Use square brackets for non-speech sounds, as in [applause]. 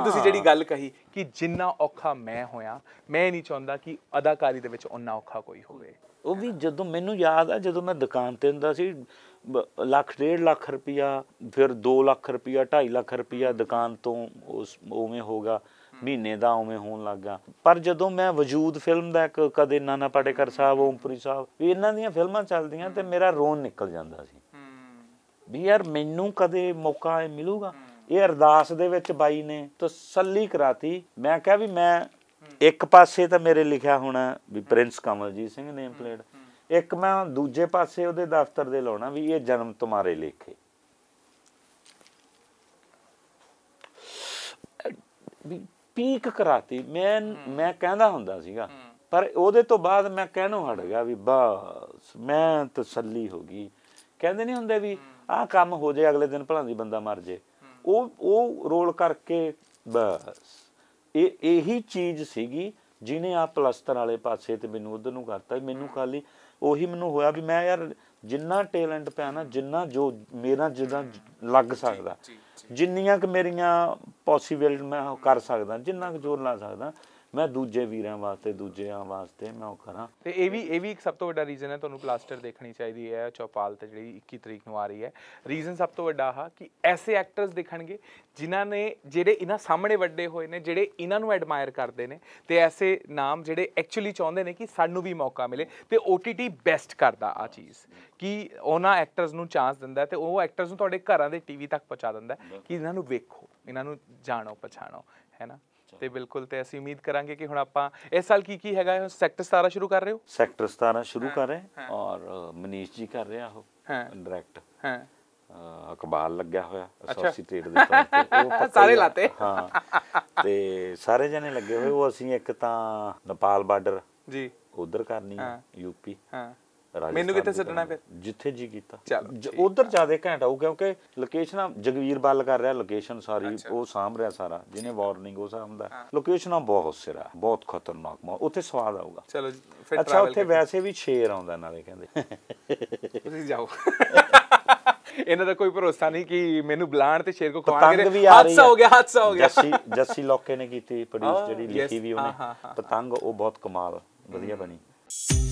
ਤੇ ਤੁਸੀਂ ਜਿਹੜੀ ਗੱਲ ਕਹੀ ਕਿ ਜਿੰਨਾ ਔਖਾ ਮੈਂ ਹੋਇਆ ਮੈਂ ਨਹੀਂ ਚਾਹੁੰਦਾ ਕਿ ਅਦਾਕਾਰੀ ਦੇ ਵਿੱਚ ਉਨਾ ਔਖਾ ਕੋਈ ਹੋਵੇ ਉਹ ਵੀ ਜਦੋਂ ਮੈਨੂੰ ਯਾਦ ਆ ਜਦੋਂ ਮੈਂ ਦੁਕਾਨ ਤੇ ਹੁੰਦਾ ਸੀ ਲੱਖ ਡੇਢ ਲੱਖ ਰੁਪਇਆ ਫਿਰ 2 ਲੱਖ ਰੁਪਇਆ 2.5 ਲੱਖ ਰੁਪਇਆ ਦੁਕਾਨ ਤੋਂ ਉਸ ਉਵੇਂ ਹੋਗਾ ਮਹੀਨੇ ਦਾ ਉਵੇਂ ਹੋਣ ਲੱਗਾ ਪਰ ਜਦੋਂ ਮੈਂ ਵਜੂਦ ਫਿਲਮ ਦਾ ਇੱਕ ਕਦੇ ਨਾਨਾ ਪਾਟੇਕਰ ਸਾਹਿਬ ਓਮਪੁਰੀ ਸਾਹਿਬ ਵੀ ਇਹਨਾਂ ਦੀਆਂ ਫਿਲਮਾਂ ਚੱਲਦੀਆਂ ਤੇ ਮੇਰਾ ਰੋਣ ਨਿਕਲ ਜਾਂਦਾ ਸੀ ਵੀ ਯਾਰ ਮੈਨੂੰ ਕਦੇ ਮੌਕਾ ਮਿਲੂਗਾ ਇਹ ਅਰਦਾਸ ਦੇ ਵਿੱਚ ਬਾਈ ਨੇ ਤਸੱਲੀ ਕਰਾਤੀ ਮੈਂ ਕਿਹਾ ਵੀ ਮੈਂ ਇੱਕ ਪਾਸੇ ਤਾਂ ਮੇਰੇ ਲਿਖਿਆ ਹੋਣਾ ਵੀ ਪ੍ਰਿੰਸ ਕਮਲਜੀਤ ਸਿੰਘ ਨੇਮ ਪਲੇਟ ਇੱਕ ਮੈਂ ਦੂਜੇ ਪਾਸੇ ਉਹਦੇ ਦਫ਼ਤਰ ਦੇ ਲਾਉਣਾ ਵੀ ਇਹ ਜਨਮ ਲਿਖੇ ਵੀ ਪੀਕ ਕਰਾਤੀ ਮੈਂ ਮੈਂ ਕਹਿੰਦਾ ਹੁੰਦਾ ਸੀਗਾ ਪਰ ਉਹਦੇ ਤੋਂ ਬਾਅਦ ਮੈਂ ਕਹਿਣੋਂ ਹਟ ਗਿਆ ਵੀ ਬਸ ਮੈਂ ਤਸੱਲੀ ਹੋ ਗਈ ਕਹਿੰਦੇ ਨਹੀਂ ਹੁੰਦੇ ਵੀ ਆਹ ਕੰਮ ਹੋ ਜੇ ਅਗਲੇ ਦਿਨ ਭਲਾਂ ਦੀ ਬੰਦਾ ਮਰ ਜੇ ਉਹ ਉਹ ਰੋਲ ਕਰਕੇ ਬਸ ਇਹ ਇਹੀ ਚੀਜ਼ ਸੀਗੀ ਜਿਨੇ ਆ ਪਲਸਤਰ ਵਾਲੇ ਪਾਸੇ ਤੇ ਮੈਨੂੰ ਉਧਰ ਨੂੰ ਕਰਤਾ ਮੈਨੂੰ ਖਾਲੀ ਉਹੀ ਮੈਨੂੰ ਹੋਇਆ ਵੀ ਮੈਂ ਯਾਰ ਜਿੰਨਾ ਟੈਲੈਂਟ ਪਿਆ ਨਾ ਜਿੰਨਾ ਜੋ ਮੇਰਾ ਜਿੱਦਾਂ ਲੱਗ ਸਕਦਾ ਜਿੰਨੀਆਂ ਕਿ ਮੇਰੀਆਂ ਪੋਸੀਬਿਲਟ ਮੈਂ ਕਰ ਸਕਦਾ ਜਿੰਨਾ ਕਿ ਜੋਰ ਲਾ ਸਕਦਾ ਮੈਂ ਦੂਜੇ ਵੀਰਾਂ ਵਾਸਤੇ ਦੂਜਿਆਂ ਵਾਸਤੇ ਮੈਂ ਉਹ ਕਰਾਂ ਤੇ ਇਹ ਵੀ ਇਹ ਵੀ ਇੱਕ ਸਭ ਤੋਂ ਵੱਡਾ ਰੀਜ਼ਨ ਹੈ ਤੁਹਾਨੂੰ ਪਲਾਸਟਰ ਦੇਖਣੀ ਚਾਹੀਦੀ ਹੈ ਚੌਪਾਲ ਤੇ ਜਿਹੜੀ 21 ਤਰੀਕ ਨੂੰ ਆ ਰਹੀ ਹੈ ਰੀਜ਼ਨ ਸਭ ਤੋਂ ਵੱਡਾ ਆ ਕਿ ਐਸੇ ਐਕਟਰਸ ਦੇਖਣਗੇ ਜਿਨ੍ਹਾਂ ਨੇ ਜਿਹੜੇ ਇਹਨਾਂ ਸਾਹਮਣੇ ਵੱਡੇ ਹੋਏ ਨੇ ਜਿਹੜੇ ਇਹਨਾਂ ਨੂੰ ਐਡਮਾਇਰ ਕਰਦੇ ਨੇ ਤੇ ਐਸੇ ਨਾਮ ਜਿਹੜੇ ਐਕਚੁਅਲੀ ਚਾਹੁੰਦੇ ਨੇ ਕਿ ਸਾਨੂੰ ਵੀ ਮੌਕਾ ਮਿਲੇ ਤੇ OTT ਬੈਸਟ ਕਰਦਾ ਆ ਚੀਜ਼ ਕਿ ਉਹਨਾਂ ਐਕਟਰਸ ਨੂੰ ਚਾਂਸ ਦਿੰਦਾ ਤੇ ਉਹ ਐਕਟਰਸ ਨੂੰ ਤੁਹਾਡੇ ਘਰਾਂ ਦੇ ਟੀਵੀ ਤੱਕ ਪਹੁੰਚਾ ਦਿੰਦਾ ਕਿ ਇਹਨਾਂ ਨੂੰ ਵੇਖੋ ਇਹਨਾਂ ਨੂੰ ਜਾਣੋ ਪਛਾਣੋ ਹੈ ਨਾ ਤੇ ਬਿਲਕੁਲ ਤੇ ਅਸੀਂ ਉਮੀਦ ਕਰਾਂਗੇ ਕਿ ਹੁਣ ਆਪਾਂ ਇਸ ਸਾਲ ਕੀ ਕੀ ਹੈਗਾ ਸੈਕਟਰ 17 ਸ਼ੁਰੂ ਕਰ ਰਹੇ ਹੋ ਸੈਕਟਰ 17 ਸ਼ੁਰੂ ਕਰ ਰਹੇ ਔਰ ਮਨੀਸ਼ ਜੀ ਕਰ ਰਿਹਾ ਉਹ ਡਾਇਰੈਕਟ ਹਾਂ ਅਕਬਾਲ ਲੱਗਿਆ ਹੋਇਆ ਐਸੋਸੀਏਟਡ ਦੇ ਤੌਰ ਤੇ ਉਹ [laughs] ਸਾਰੇ ਲਾਤੇ ਹਾਂ ਤੇ ਸਾਰੇ ਜਣੇ ਲੱਗੇ ਹੋਏ ਉਹ ਅਸੀਂ ਇੱਕ ਤਾਂ ਨੇਪਾਲ ਬਾਰਡਰ ਜੀ ਉਧਰ ਕਰਨੀ ਹੈ ਯੂਪੀ ਹਾਂ ਮੈਨੂੰ ਕਿੱਥੇ ਛੱਡਣਾ ਫਿਰ ਜਿੱਥੇ ਜੀ ਕੀਤਾ ਉਧਰ ਜਾਦੇ ਘੈਂਟ ਆਉ ਕਿਉਂਕਿ ਲੋਕੇਸ਼ਨਾਂ ਜਗਵੀਰ ਬੱਲ ਕਰ ਰਿਹਾ ਲੋਕੇਸ਼ਨ ਸਾਰੀ ਉਹ ਸਾਹਮ ਰਿਹਾ ਸਾਰਾ ਜਿਹਨੇ ਵਾਰਨਿੰਗ ਉਹ ਦਾ ਲੋਕੇਸ਼ਨਾਂ ਬਹੁਤ ਸਿਰਾ ਬਹੁਤ ਖਤਰਨਾਕ ਮਾ ਉੱਥੇ ਸਵਾਦ ਆਊਗਾ ਚਲੋ ਫਿਰ ਅੱਛਾ ਉੱਥੇ ਵੈਸੇ ਵੀ ਸ਼ੇਰ ਆਉਂਦਾ ਨਾਲੇ ਕਹਿੰਦੇ ਤੁਸੀਂ ਜਾਓ ਇਹਨਾਂ ਦਾ ਕੋਈ ਭਰੋਸਾ ਨਹੀਂ ਕਿ ਮੈਨੂੰ ਬੁਲਾਣ ਤੇ ਸ਼ੇਰ ਕੋ ਖਵਾ ਕੇ ਹਾਦਸਾ ਹੋ ਗਿਆ ਹਾਦਸਾ ਹੋ ਗਿਆ ਜੱਸੀ ਜੱਸੀ ਲੋਕੇ ਨੇ ਕੀਤੀ ਪ੍ਰੋਡਿਊਸ ਜਿਹੜੀ ਲਿਖੀ ਵੀ ਉਹਨੇ ਪਤੰਗ ਉਹ ਬਹੁਤ ਕਮਾਲ ਵਧੀਆ ਬਣੀ